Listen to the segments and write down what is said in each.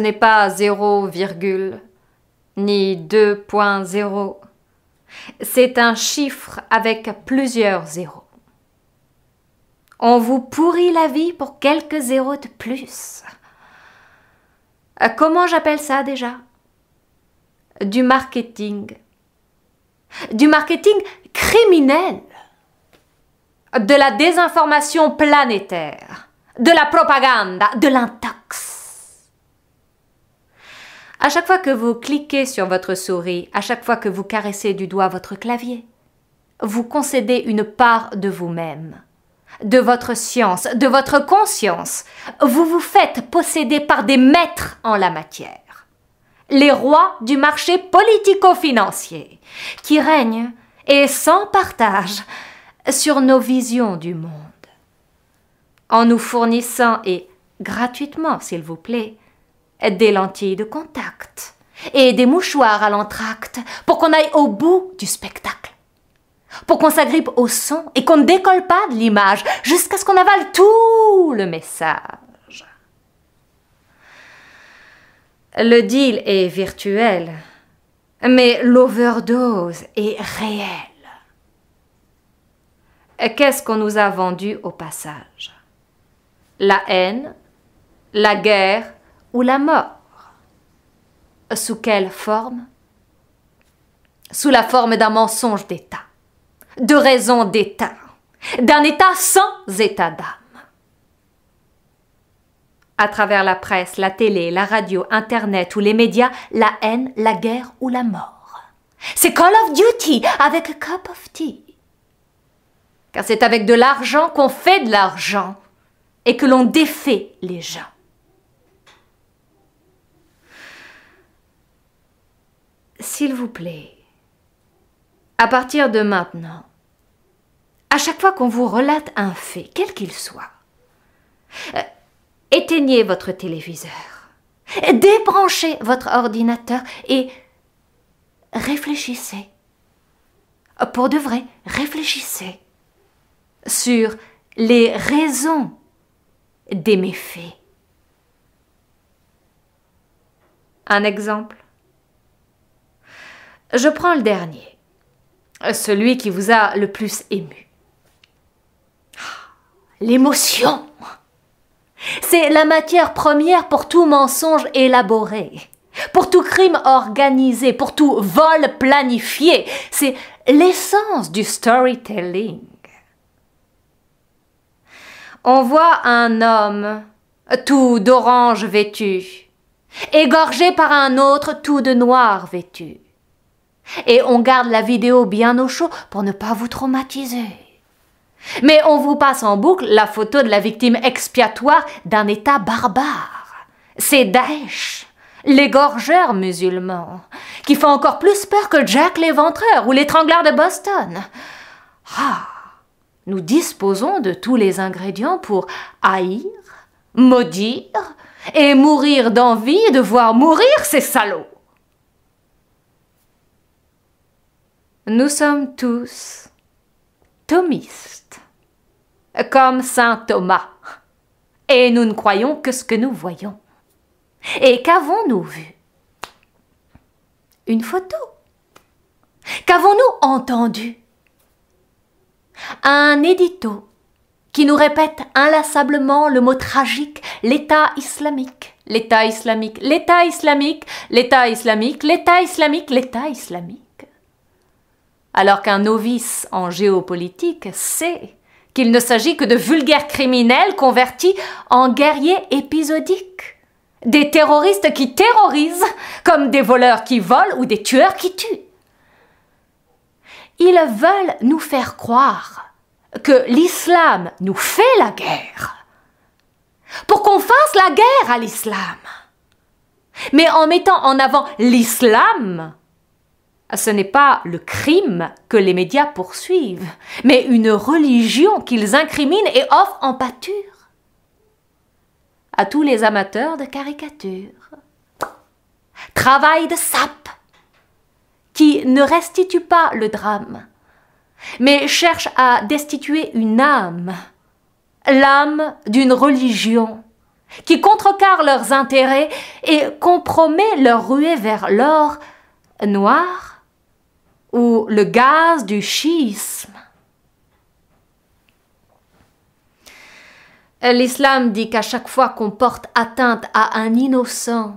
n'est pas 0, ni 2.0. C'est un chiffre avec plusieurs zéros. On vous pourrit la vie pour quelques zéros de plus. Comment j'appelle ça déjà Du marketing. Du marketing criminel. De la désinformation planétaire. De la propagande. De l'intox. À chaque fois que vous cliquez sur votre souris, à chaque fois que vous caressez du doigt votre clavier, vous concédez une part de vous-même, de votre science, de votre conscience. Vous vous faites posséder par des maîtres en la matière, les rois du marché politico-financier, qui règnent, et sans partage, sur nos visions du monde. En nous fournissant, et gratuitement s'il vous plaît, des lentilles de contact et des mouchoirs à l'entracte pour qu'on aille au bout du spectacle, pour qu'on s'agrippe au son et qu'on ne décolle pas de l'image jusqu'à ce qu'on avale tout le message. Le deal est virtuel, mais l'overdose est réelle. Qu'est-ce qu'on nous a vendu au passage La haine, la guerre, ou la mort. Sous quelle forme Sous la forme d'un mensonge d'État, de raison d'État, d'un État sans état d'âme. À travers la presse, la télé, la radio, Internet ou les médias, la haine, la guerre ou la mort. C'est Call of Duty avec a Cup of Tea. Car c'est avec de l'argent qu'on fait de l'argent et que l'on défait les gens. S'il vous plaît, à partir de maintenant, à chaque fois qu'on vous relate un fait, quel qu'il soit, euh, éteignez votre téléviseur, débranchez votre ordinateur et réfléchissez. Pour de vrai, réfléchissez sur les raisons des méfaits. Un exemple je prends le dernier, celui qui vous a le plus ému. Ah, l'émotion. C'est la matière première pour tout mensonge élaboré, pour tout crime organisé, pour tout vol planifié. C'est l'essence du storytelling. On voit un homme tout d'orange vêtu, égorgé par un autre tout de noir vêtu. Et on garde la vidéo bien au chaud pour ne pas vous traumatiser. Mais on vous passe en boucle la photo de la victime expiatoire d'un État barbare. C'est Daesh, l'égorgeur musulman, qui fait encore plus peur que Jack l'éventreur ou l'étrangleur de Boston. Ah, nous disposons de tous les ingrédients pour haïr, maudire et mourir d'envie de voir mourir ces salauds. Nous sommes tous thomistes, comme Saint Thomas, et nous ne croyons que ce que nous voyons. Et qu'avons-nous vu Une photo. Qu'avons-nous entendu Un édito qui nous répète inlassablement le mot tragique, l'État islamique, l'État islamique, l'État islamique, l'État islamique, l'État islamique, l'État islamique alors qu'un novice en géopolitique sait qu'il ne s'agit que de vulgaires criminels convertis en guerriers épisodiques, des terroristes qui terrorisent, comme des voleurs qui volent ou des tueurs qui tuent. Ils veulent nous faire croire que l'islam nous fait la guerre, pour qu'on fasse la guerre à l'islam. Mais en mettant en avant l'islam, ce n'est pas le crime que les médias poursuivent, mais une religion qu'ils incriminent et offrent en pâture à tous les amateurs de caricatures. Travail de sape qui ne restitue pas le drame, mais cherche à destituer une âme, l'âme d'une religion qui contrecarre leurs intérêts et compromet leur ruée vers l'or noir ou le gaz du schisme. L'islam dit qu'à chaque fois qu'on porte atteinte à un innocent,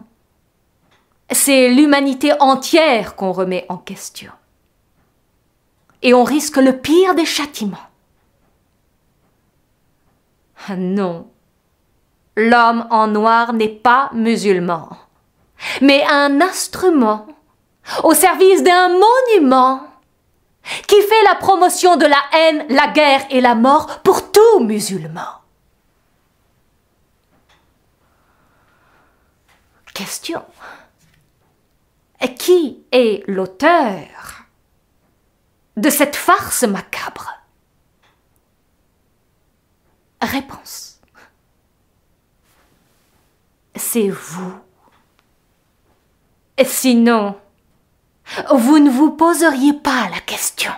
c'est l'humanité entière qu'on remet en question. Et on risque le pire des châtiments. Non, l'homme en noir n'est pas musulman, mais un instrument au service d'un monument qui fait la promotion de la haine, la guerre et la mort pour tout musulman. Question. qui est l'auteur de cette farce macabre Réponse. C'est vous. Et sinon, vous ne vous poseriez pas la question.